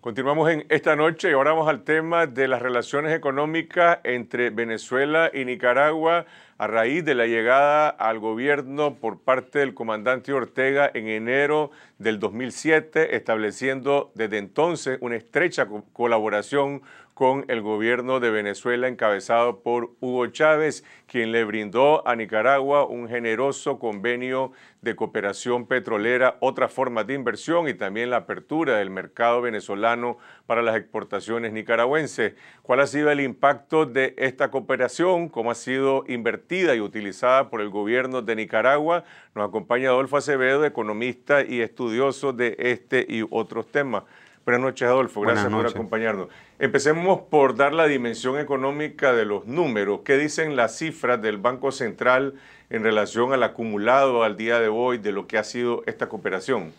Continuamos en esta noche y ahora vamos al tema de las relaciones económicas entre Venezuela y Nicaragua a raíz de la llegada al gobierno por parte del comandante Ortega en enero del 2007, estableciendo desde entonces una estrecha colaboración con el gobierno de Venezuela encabezado por Hugo Chávez, quien le brindó a Nicaragua un generoso convenio de cooperación petrolera, otras formas de inversión y también la apertura del mercado venezolano para las exportaciones nicaragüenses. ¿Cuál ha sido el impacto de esta cooperación? ¿Cómo ha sido invertida y utilizada por el gobierno de Nicaragua? Nos acompaña Adolfo Acevedo, economista y estudioso de este y otros temas. Buenas noches, Adolfo. Gracias por acompañarnos. Empecemos por dar la dimensión económica de los números. ¿Qué dicen las cifras del Banco Central en relación al acumulado al día de hoy de lo que ha sido esta cooperación?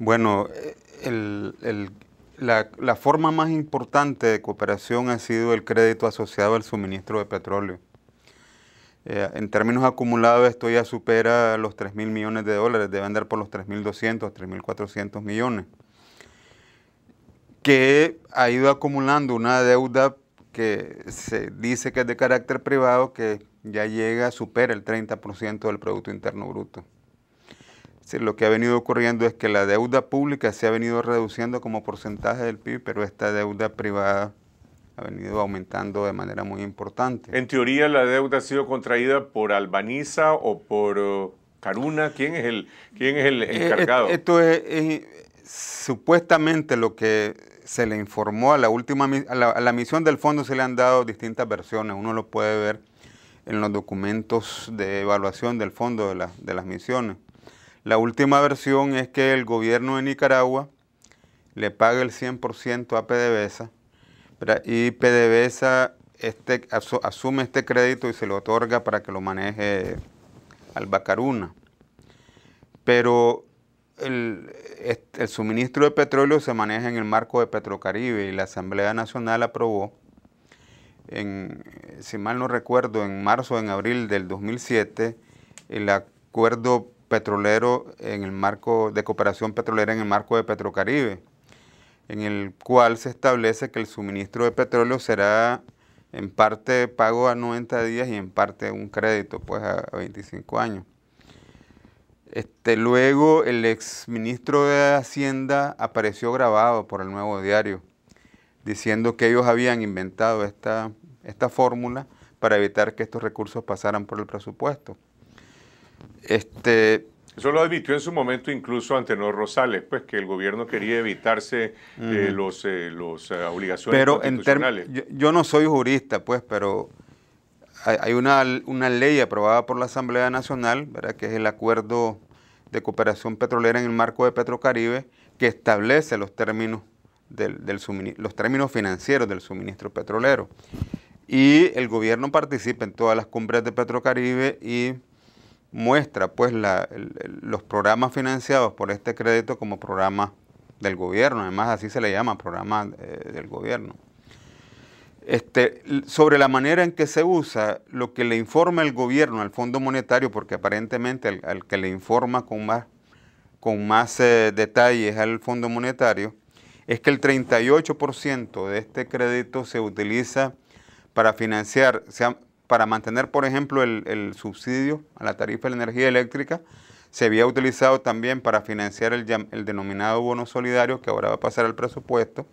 Bueno, eh, la, forma más importante de cooperación ha sido el crédito asociado al suministro de petróleo. Eh, en términos acumulados, esto ya supera los 3 mil millones de dólares, deben dar por los 3.200, 3.400 millones que ha ido acumulando una deuda que se dice que es de carácter privado, que ya llega, supera el 30% del Producto Interno Bruto. lo que ha venido ocurriendo es que la deuda pública se ha venido reduciendo como porcentaje del PIB, pero esta deuda privada ha venido aumentando de manera muy importante. En teoría, la deuda ha sido contraída por Albaniza o por uh, Caruna. ¿Quién es el, quién es el eh, encargado? Esto es supuestamente lo que se le informó a la última a la, misión del fondo se le han dado distintas versiones. Uno lo puede ver en los documentos de evaluación del fondo de, las misiones. La última versión es que el gobierno de Nicaragua le paga el 100% a PDVSA y PDVSA este, asume este crédito y se lo otorga para que lo maneje al Bacaruna. Pero el, el, suministro de petróleo se maneja en el marco de Petrocaribe y la Asamblea Nacional aprobó, en, si mal no recuerdo, en marzo o en abril del 2007, el acuerdo petrolero en el marco de cooperación petrolera en el marco de Petrocaribe, en el cual se establece que el suministro de petróleo será en parte pago a 90 días y en parte un crédito pues a 25 años. Este, luego el ex ministro de Hacienda apareció grabado por el Nuevo Diario, diciendo que ellos habían inventado esta, fórmula para evitar que estos recursos pasaran por el presupuesto. Este, eso lo admitió en su momento incluso Antenor Rosales, pues que el gobierno quería evitarse las eh, los, eh, eh, obligaciones pero constitucionales. yo, yo no soy jurista, pues, pero hay una, una, ley aprobada por la Asamblea Nacional, que es el acuerdo de cooperación petrolera en el marco de Petrocaribe, que establece los términos, del, del los términos financieros del suministro petrolero. Y el gobierno participa en todas las cumbres de Petrocaribe y muestra pues los programas financiados por este crédito como programas del gobierno, además así se le llama, programa eh, del gobierno. Este, sobre la manera en que se usa, lo que le informa el gobierno al Fondo Monetario, porque aparentemente al, que le informa con más, con más eh, detalles al Fondo Monetario, es que el 38% de este crédito se utiliza para financiar, para mantener, por ejemplo, el, subsidio a la tarifa de la energía eléctrica, se había utilizado también para financiar el, denominado bono solidario que ahora va a pasar al presupuesto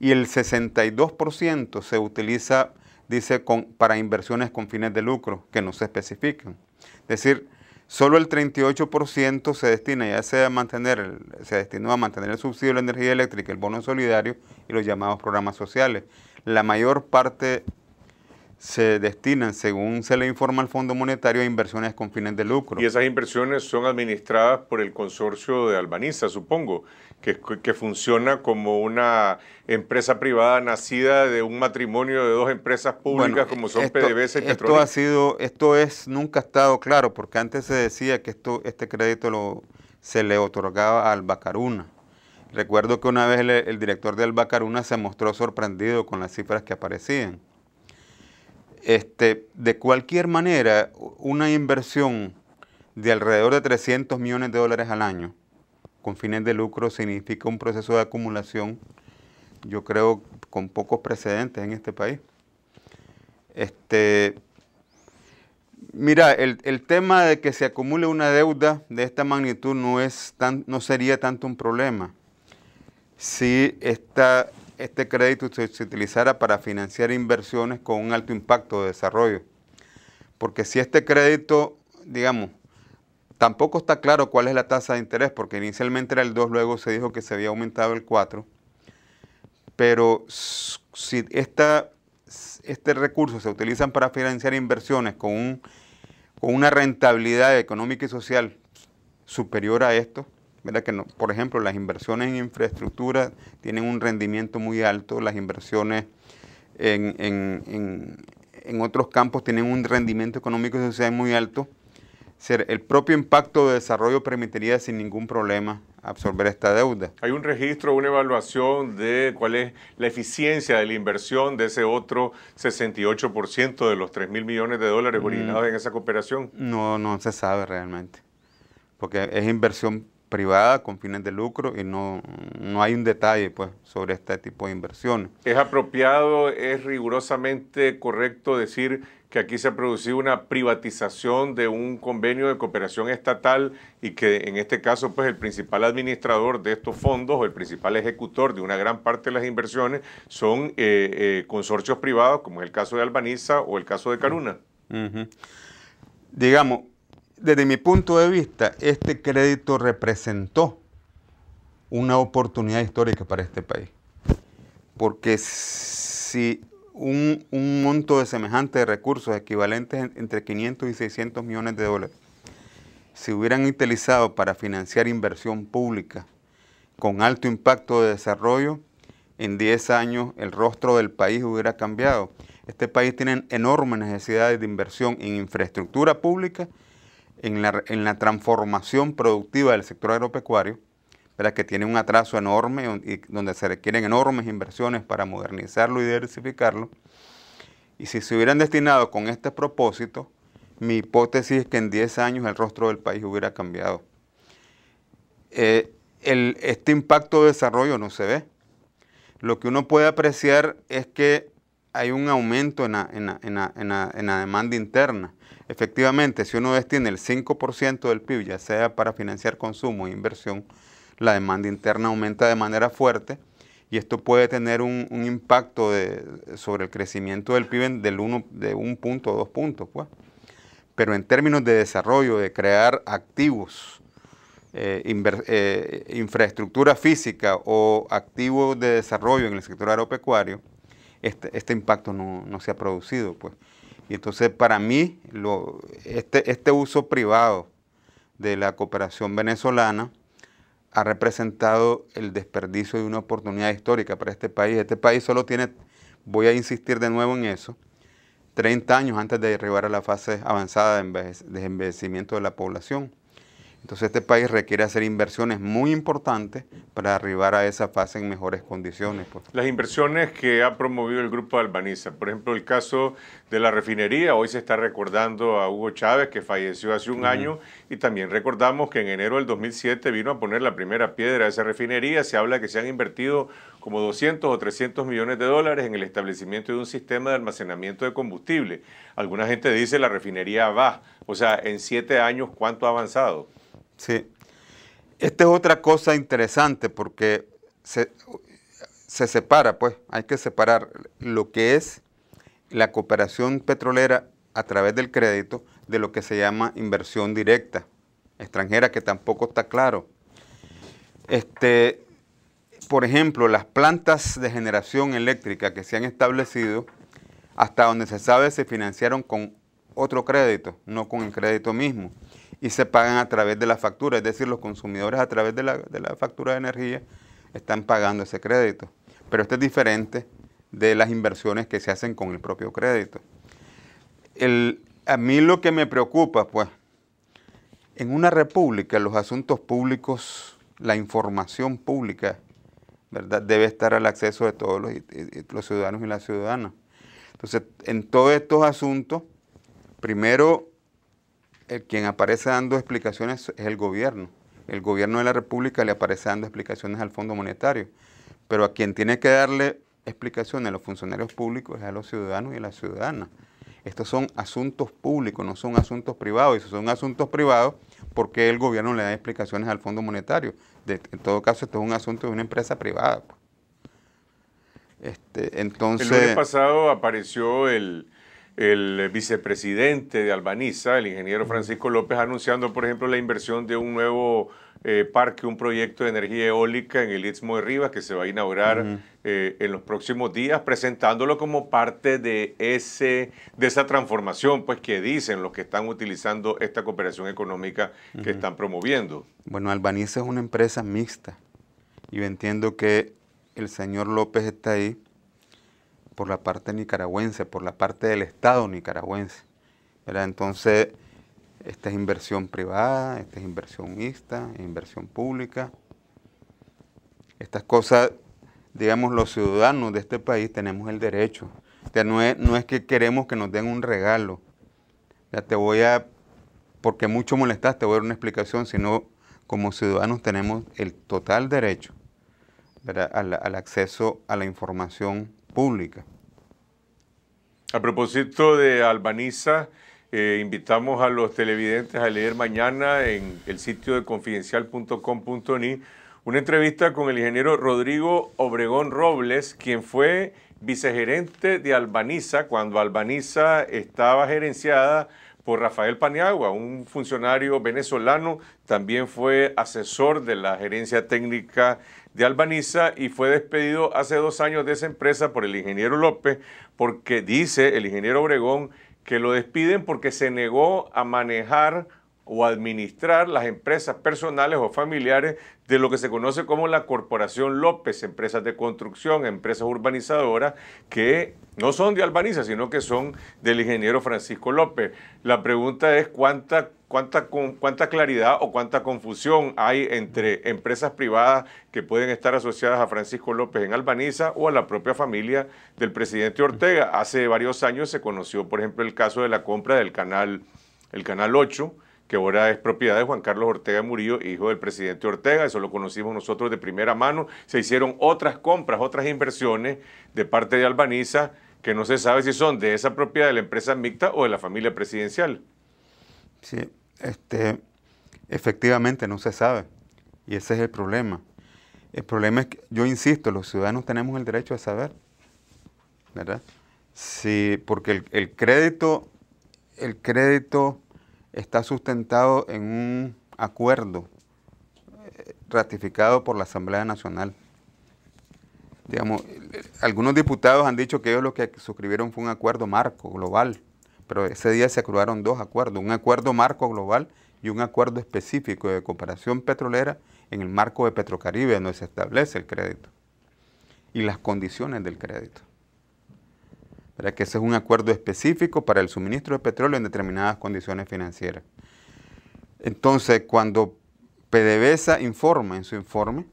y el 62% se utiliza, dice, para inversiones con fines de lucro, que no se especifican. Es decir, solo el 38% se destina ya sea a mantener, se destinó a mantener el subsidio de la energía eléctrica, el bono solidario y los llamados programas sociales. La mayor parte se destinan, según se le informa al Fondo Monetario, a inversiones con fines de lucro. Y esas inversiones son administradas por el consorcio de Albaniza, supongo, que, que funciona como una empresa privada nacida de un matrimonio de dos empresas públicas como son PDBS y Esto ha sido, esto es, nunca ha estado claro, porque antes se decía que esto, este crédito lo, se le otorgaba al Bacaruna. Recuerdo que una vez el, director de Bacaruna se mostró sorprendido con las cifras que aparecían este, de cualquier manera, una inversión de alrededor de 300 millones de dólares al año con fines de lucro significa un proceso de acumulación, yo creo, con pocos precedentes en este país. Este, mira, el, tema de que se acumule una deuda de esta magnitud no, es tan, no sería tanto un problema si esta este crédito se, utilizará utilizara para financiar inversiones con un alto impacto de desarrollo. Porque si este crédito, digamos, tampoco está claro cuál es la tasa de interés, porque inicialmente era el 2, luego se dijo que se había aumentado el 4, pero si este recurso se utilizan para financiar inversiones con, con una rentabilidad económica y social superior a esto, que por ejemplo, las inversiones en infraestructura tienen un rendimiento muy alto, las inversiones en, otros campos tienen un rendimiento económico y social muy alto. El propio impacto de desarrollo permitiría sin ningún problema absorber esta deuda. ¿Hay un registro, una evaluación de cuál es la eficiencia de la inversión de ese otro 68% de los 3 mil millones de dólares mm. originados en esa cooperación? No, no se sabe realmente, porque es inversión privada con fines de lucro y no, no hay un detalle pues, sobre este tipo de inversiones. ¿Es apropiado, es rigurosamente correcto decir que aquí se ha producido una privatización de un convenio de cooperación estatal y que en este caso pues el principal administrador de estos fondos o el principal ejecutor de una gran parte de las inversiones son eh, eh, consorcios privados como es el caso de Albaniza o el caso de Caruna? Digamos, desde mi punto de vista, este crédito representó una oportunidad histórica para este país. Porque si un, monto de semejante de recursos equivalentes entre 500 y 600 millones de dólares se hubieran utilizado para financiar inversión pública con alto impacto de desarrollo, en 10 años el rostro del país hubiera cambiado. Este país tiene enormes necesidades de inversión en infraestructura pública en la, transformación productiva del sector agropecuario, que tiene un atraso enorme y donde se requieren enormes inversiones para modernizarlo y diversificarlo. Y si se hubieran destinado con este propósito, mi hipótesis es que en 10 años el rostro del país hubiera cambiado. Eh, este impacto de desarrollo no se ve. Lo que uno puede apreciar es que hay un aumento en la demanda interna. Efectivamente, si uno destina el 5% del PIB, ya sea para financiar consumo e inversión, la demanda interna aumenta de manera fuerte y esto puede tener un, impacto sobre el crecimiento del PIB del uno, de un punto o dos puntos. Pues. Pero en términos de desarrollo, de crear activos, eh, eh, infraestructura física o activos de desarrollo en el sector agropecuario, este, este impacto no, no se ha producido. Pues. Y entonces para mí este, este, uso privado de la cooperación venezolana ha representado el desperdicio de una oportunidad histórica para este país. Este país solo tiene, voy a insistir de nuevo en eso, 30 años antes de arribar a la fase avanzada de, de envejecimiento de la población. Entonces este país requiere hacer inversiones muy importantes para arribar a esa fase en mejores condiciones. Pues. Las inversiones que ha promovido el grupo Albaniza, por ejemplo el caso de la refinería, hoy se está recordando a Hugo Chávez que falleció hace un año y también recordamos que en enero del 2007 vino a poner la primera piedra a esa refinería, se habla que se han invertido como 200 o 300 millones de dólares en el establecimiento de un sistema de almacenamiento de combustible. Alguna gente dice la refinería va, o sea, en siete años, ¿cuánto ha avanzado? Sí. Esta es otra cosa interesante porque se, separa, pues, hay que separar lo que es la cooperación petrolera a través del crédito de lo que se llama inversión directa extranjera, que tampoco está claro. Este, por ejemplo, las plantas de generación eléctrica que se han establecido, hasta donde se sabe, se financiaron con otro crédito, no con el crédito mismo y se pagan a través de la factura, es decir, los consumidores a través de la, factura de energía están pagando ese crédito. Pero esto es diferente de las inversiones que se hacen con el propio crédito. a mí lo que me preocupa, pues, en una república los asuntos públicos, la información pública, ¿verdad? Debe estar al acceso de todos los, los ciudadanos y las ciudadanas. Entonces, en todos estos asuntos, primero el quien aparece dando explicaciones es el gobierno. El gobierno de la República le aparece dando explicaciones al Fondo Monetario, pero a quien tiene que darle explicaciones a los funcionarios públicos es a los ciudadanos y a las ciudadanas. Estos son asuntos públicos, no son asuntos privados. Y si son asuntos privados, ¿por qué el gobierno le da explicaciones al Fondo Monetario? en todo caso, esto es un asunto de una empresa privada. Pues. Este, entonces, el lunes pasado apareció el, el vicepresidente de Albaniza, el ingeniero Francisco López, anunciando, por ejemplo, la inversión de un nuevo eh, parque, un proyecto de energía eólica en el Istmo de Rivas que se va a inaugurar eh, en los próximos días, presentándolo como parte de, ese, de esa transformación pues, que dicen los que están utilizando esta cooperación económica que están promoviendo. Bueno, Albaniza es una empresa mixta y entiendo que el señor López está ahí por la parte nicaragüense, por la parte del Estado nicaragüense. Entonces, esta es inversión privada, esta es inversión mixta, inversión pública. Estas cosas, digamos, los ciudadanos de este país tenemos el derecho. no, es, que queremos que nos den un regalo. te voy a, porque mucho molestaste, te voy a dar una explicación, sino como ciudadanos tenemos el total derecho al, al acceso a la información pública. A propósito de Albaniza, eh, invitamos a los televidentes a leer mañana en el sitio de confidencial.com.ni una entrevista con el ingeniero Rodrigo Obregón Robles, quien fue vicegerente de Albaniza cuando Albaniza estaba gerenciada por Rafael Paniagua, un funcionario venezolano, también fue asesor de la gerencia técnica de Albaniza y fue despedido hace dos años de esa empresa por el ingeniero López porque dice el ingeniero Obregón que lo despiden porque se negó a manejar o administrar las empresas personales o familiares de lo que se conoce como la Corporación López, empresas de construcción, empresas urbanizadoras, que no son de Albaniza, sino que son del ingeniero Francisco López. La pregunta es cuánta, claridad o cuánta confusión hay entre empresas privadas que pueden estar asociadas a Francisco López en Albaniza o a la propia familia del presidente Ortega. Hace varios años se conoció, por ejemplo, el caso de la compra del canal, el canal 8, que ahora es propiedad de Juan Carlos Ortega Murillo, hijo del presidente Ortega, eso lo conocimos nosotros de primera mano, se hicieron otras compras, otras inversiones de parte de Albaniza, que no se sabe si son de esa propiedad de la empresa mixta o de la familia presidencial. Sí, este, efectivamente no se sabe, y ese es el problema. El problema es que, yo insisto, los ciudadanos tenemos el derecho de saber, ¿verdad? Sí, porque el crédito, el crédito está sustentado en un acuerdo eh, ratificado por la Asamblea Nacional. Digamos, algunos diputados han dicho que ellos lo que suscribieron fue un acuerdo marco global, pero ese día se aprobaron dos acuerdos, un acuerdo marco global y un acuerdo específico de cooperación petrolera en el marco de Petrocaribe, donde se establece el crédito y las condiciones del crédito que ese es un acuerdo específico para el suministro de petróleo en determinadas condiciones financieras. Entonces, cuando PDVSA informa en su informe,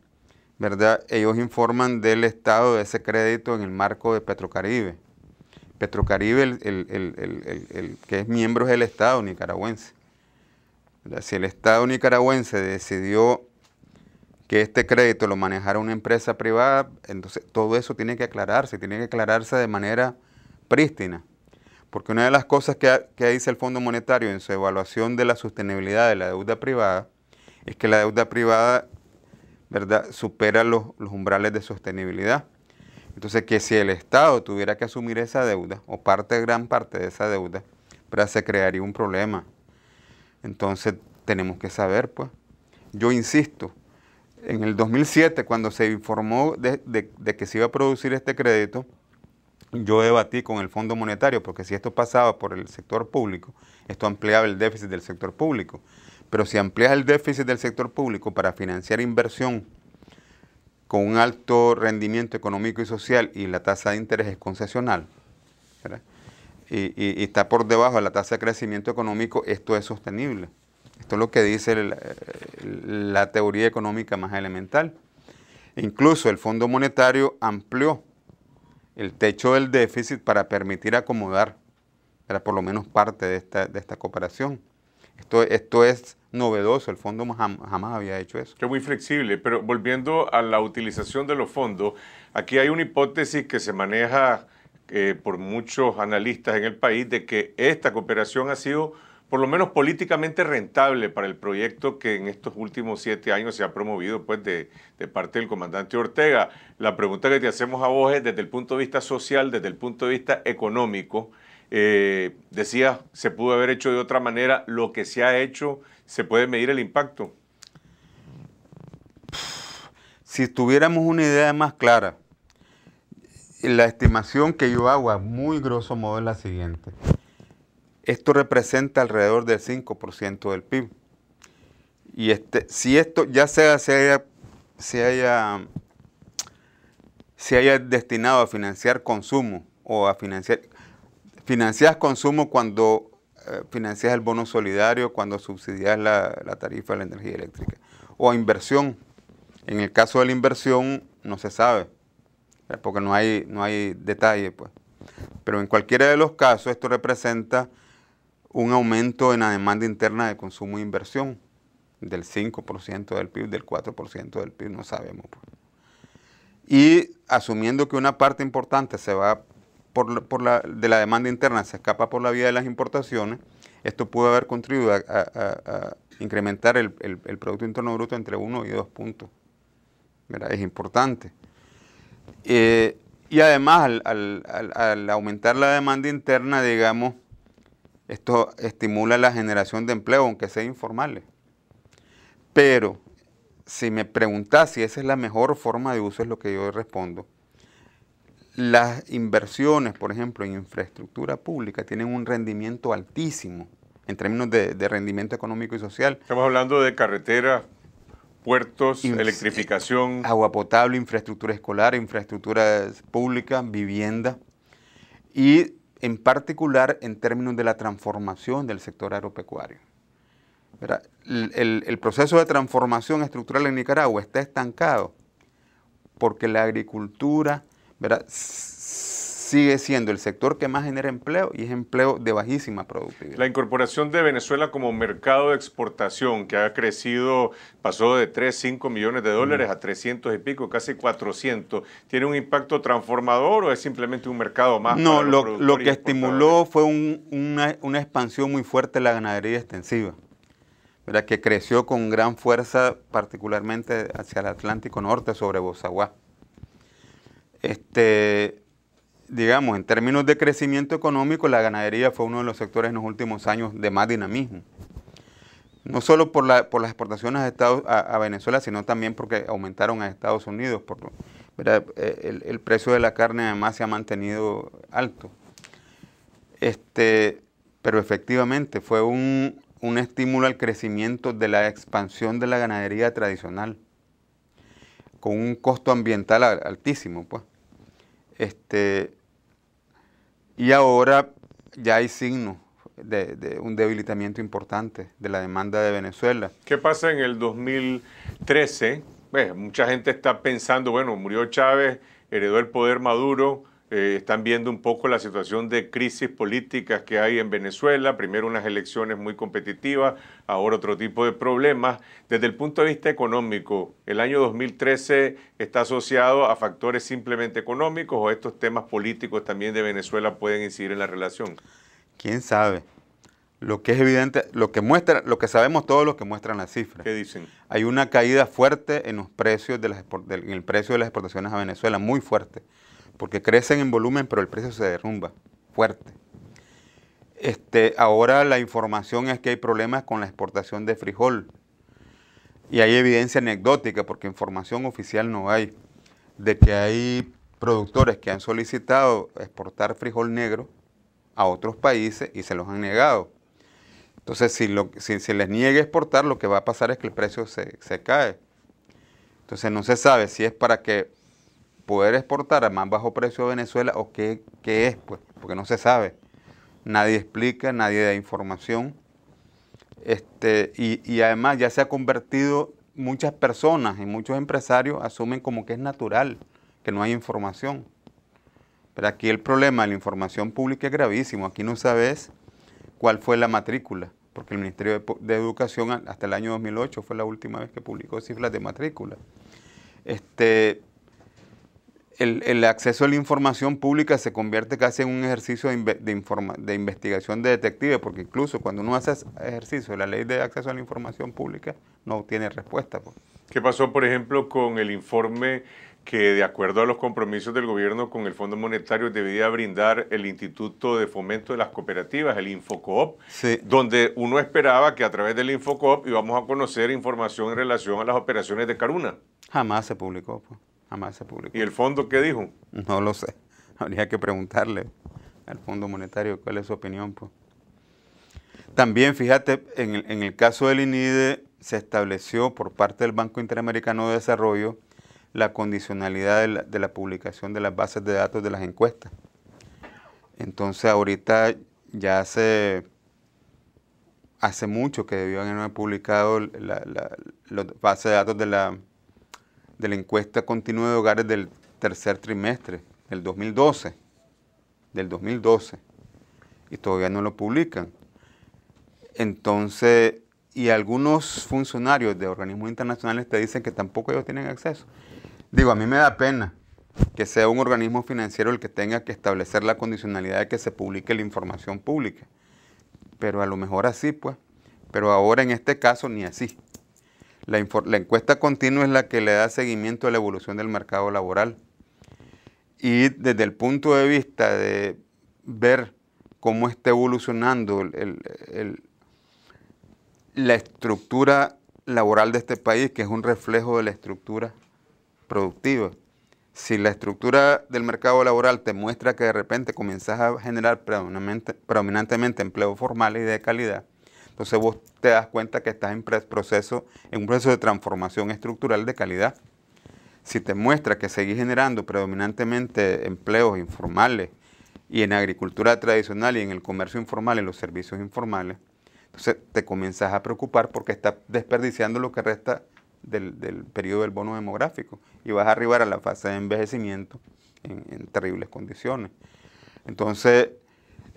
¿verdad? Ellos informan del estado de ese crédito en el marco de Petrocaribe. Petrocaribe, el, que es miembro del Estado nicaragüense. Si el Estado nicaragüense decidió que este crédito lo manejara una empresa privada, entonces todo eso tiene que aclararse, tiene que aclararse de manera prístina. Porque una de las cosas que, dice el Fondo Monetario en su evaluación de la sostenibilidad de la deuda privada es que la deuda privada ¿verdad? supera los, umbrales de sostenibilidad. Entonces, que si el Estado tuviera que asumir esa deuda, o parte, gran parte de esa deuda, se crearía un problema. Entonces, tenemos que saber, pues. Yo insisto, en el 2007, cuando se informó de que se iba a producir este crédito, yo debatí con el Fondo Monetario, porque si esto pasaba por el sector público, esto ampliaba el déficit del sector público. Pero si amplias el déficit del sector público para financiar inversión con un alto rendimiento económico y social y la tasa de interés es concesional, y, está por debajo de la tasa de crecimiento económico, esto es sostenible. Esto es lo que dice la teoría económica más elemental. E incluso el Fondo Monetario amplió el techo del déficit para permitir acomodar era por lo menos parte de esta, de esta cooperación. Esto, esto es novedoso, el fondo jamás había hecho eso. Que muy flexible, pero volviendo a la utilización de los fondos, aquí hay una hipótesis que se maneja eh, por muchos analistas en el país de que esta cooperación ha sido por lo menos políticamente rentable para el proyecto que en estos últimos siete años se ha promovido pues, de, parte del comandante Ortega. La pregunta que te hacemos a vos es desde el punto de vista social, desde el punto de vista económico. Eh, decías, se pudo haber hecho de otra manera, lo que se ha hecho, ¿se puede medir el impacto? Si tuviéramos una idea más clara, la estimación que yo hago a muy grosso modo es la siguiente. Esto representa alrededor del 5% del PIB. Y este, si esto ya sea, se haya, se haya, se haya destinado a financiar consumo o a financiar, financias consumo cuando eh, financias el bono solidario, cuando subsidias la, tarifa de la energía eléctrica, o a inversión. En el caso de la inversión no se sabe, eh, porque no hay, no hay detalle. Pues. Pero en cualquiera de los casos esto representa un aumento en la demanda interna de consumo e inversión del 5% del PIB, del 4% del PIB, no sabemos. Pues. Y asumiendo que una parte importante se va de la demanda interna, se escapa por la vía de las importaciones, esto pudo haber contribuido a, incrementar el, el, Producto Interno Bruto entre 1 y 2 puntos. Es importante. Eh, y además, al aumentar la demanda interna, digamos, esto estimula la generación de empleo, aunque sea informal. Pero si me preguntás si esa es la mejor forma de uso, es lo que yo respondo. Las inversiones, por ejemplo, en infraestructura pública tienen un rendimiento altísimo en términos de, rendimiento económico y social. Estamos hablando de carreteras, puertos, electrificación. Eh, agua potable, infraestructura escolar, infraestructura pública, vivienda. Y en particular en términos de la transformación del sector agropecuario. El, proceso de transformación estructural en Nicaragua está estancado porque la agricultura sigue siendo el sector que más genera empleo y es empleo de bajísima productividad. La incorporación de Venezuela como mercado de exportación que ha crecido, pasó de 3, 5 millones de dólares a 300 y pico, casi 400, ¿tiene un impacto transformador o es simplemente un mercado más? No, lo, que estimuló fue una, expansión muy fuerte de la ganadería extensiva. que creció con gran fuerza, particularmente hacia el Atlántico Norte, sobre Bozaguá. Este, digamos, en términos de crecimiento económico, la ganadería fue uno de los sectores en los últimos años de más dinamismo. No solo por, por las exportaciones a, a, Venezuela, sino también porque aumentaron a Estados Unidos. Por, eh, el, el, precio de la carne además se ha mantenido alto. Este, pero efectivamente fue un, un estímulo al crecimiento de la expansión de la ganadería tradicional, con un costo ambiental altísimo. pues este, y ahora ya hay signos de, un debilitamiento importante de la demanda de Venezuela. ¿Qué pasa en el 2013? mucha gente está pensando, bueno, murió Chávez, heredó el poder Maduro, eh, están viendo un poco la situación de crisis políticas que hay en Venezuela, primero unas elecciones muy competitivas, ahora otro tipo de problemas. Desde el punto de vista económico, ¿el año 2013 está asociado a factores simplemente económicos o estos temas políticos también de Venezuela pueden incidir en la relación? ¿Quién sabe? Lo que es evidente, lo que muestra, lo que sabemos todos lo que muestran las cifras. ¿Qué dicen? Hay una caída fuerte en los precios de en el precio de las exportaciones a Venezuela, muy fuerte porque crecen en volumen, pero el precio se derrumba fuerte. Este, ahora la información es que hay problemas con la exportación de frijol. Y hay evidencia anecdótica, porque información oficial no hay, de que hay productores que han solicitado exportar frijol negro a otros países y se los han negado. Entonces, si, se les niega exportar, lo que va a pasar es que el precio se, se cae. Entonces, no se sabe si es para que poder exportar a más bajo precio a Venezuela o qué, es, pues, porque no se sabe. Nadie explica, nadie da información. Este, y, además ya se ha convertido, muchas personas y muchos empresarios asumen como que es natural, que no hay información. Pero aquí el problema de la información pública es gravísimo. Aquí no sabes cuál fue la matrícula, porque el Ministerio de, Educación hasta el año 2008 fue la última vez que publicó cifras de matrícula. Este, el, acceso a la información pública se convierte casi en un ejercicio de, de, investigación de detective, porque incluso cuando uno hace ejercicio de la ley de acceso a la información pública, no obtiene respuesta. Pues. ¿Qué pasó, por ejemplo, con el informe que, de acuerdo a los compromisos del gobierno con el Fondo Monetario, debía brindar el Instituto de Fomento de las Cooperativas, el Infocoop, donde uno esperaba que a través del Infocoop íbamos a conocer información en relación a las operaciones de Caruna? Jamás se publicó. Pues se publicó. ¿Y el fondo qué dijo? No lo sé. Habría que preguntarle al Fondo Monetario cuál es su opinión. Pues. También, fíjate, en el, caso del INIDE se estableció por parte del Banco Interamericano de Desarrollo la condicionalidad de la, publicación de las bases de datos de las encuestas. Entonces ahorita ya hace, hace mucho que debían haber publicado la, bases de datos de la de la encuesta continua de hogares del tercer trimestre del 2012, del 2012, y todavía no lo publican. Entonces, y algunos funcionarios de organismos internacionales te dicen que tampoco ellos tienen acceso. Digo, a mí me da pena que sea un organismo financiero el que tenga que establecer la condicionalidad de que se publique la información pública. Pero a lo mejor así, pues. Pero ahora en este caso ni así. La, encuesta continua es la que le da seguimiento a la evolución del mercado laboral. Y desde el punto de vista de ver cómo está evolucionando la estructura laboral de este país, que es un reflejo de la estructura productiva. Si la estructura del mercado laboral te muestra que de repente comienzas a generar predominantemente empleo formal y de calidad, entonces vos te das cuenta que estás en, un proceso de transformación estructural de calidad. Si te muestra que seguís generando predominantemente empleos informales y en agricultura tradicional y en el comercio informal, en los servicios informales, entonces te comienzas a preocupar porque estás desperdiciando lo que resta del, periodo del bono demográfico y vas a arribar a la fase de envejecimiento en, en terribles condiciones. Entonces,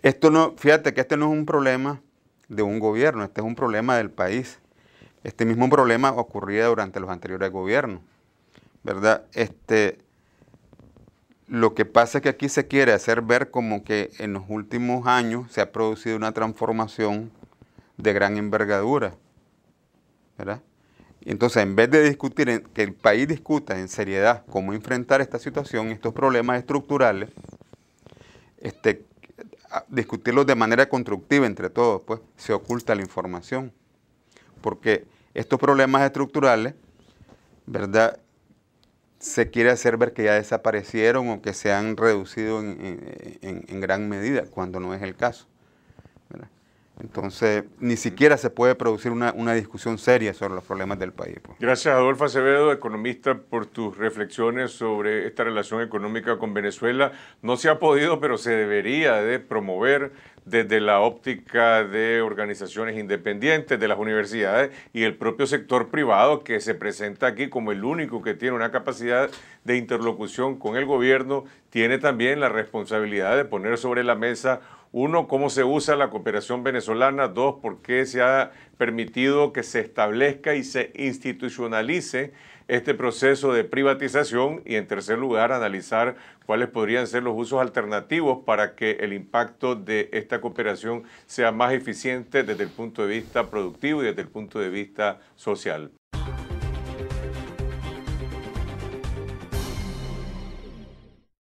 esto no, fíjate que este no es un problema de un gobierno, este es un problema del país. Este mismo problema ocurría durante los anteriores gobiernos, ¿verdad? Este, lo que pasa es que aquí se quiere hacer ver como que en los últimos años se ha producido una transformación de gran envergadura, ¿verdad? Entonces, en vez de discutir, que el país discuta en seriedad cómo enfrentar esta situación, estos problemas estructurales, este, discutirlos de manera constructiva entre todos, pues se oculta la información. Porque estos problemas estructurales, ¿verdad? Se quiere hacer ver que ya desaparecieron o que se han reducido en, en gran medida, cuando no es el caso. Entonces, ni siquiera se puede producir una, discusión seria sobre los problemas del país. Pues. Gracias, Adolfo Acevedo, economista, por tus reflexiones sobre esta relación económica con Venezuela. No se ha podido, pero se debería de promover desde la óptica de organizaciones independientes, de las universidades y el propio sector privado que se presenta aquí como el único que tiene una capacidad de interlocución con el gobierno, tiene también la responsabilidad de poner sobre la mesa uno, cómo se usa la cooperación venezolana. Dos, por qué se ha permitido que se establezca y se institucionalice este proceso de privatización. Y en tercer lugar, analizar cuáles podrían ser los usos alternativos para que el impacto de esta cooperación sea más eficiente desde el punto de vista productivo y desde el punto de vista social.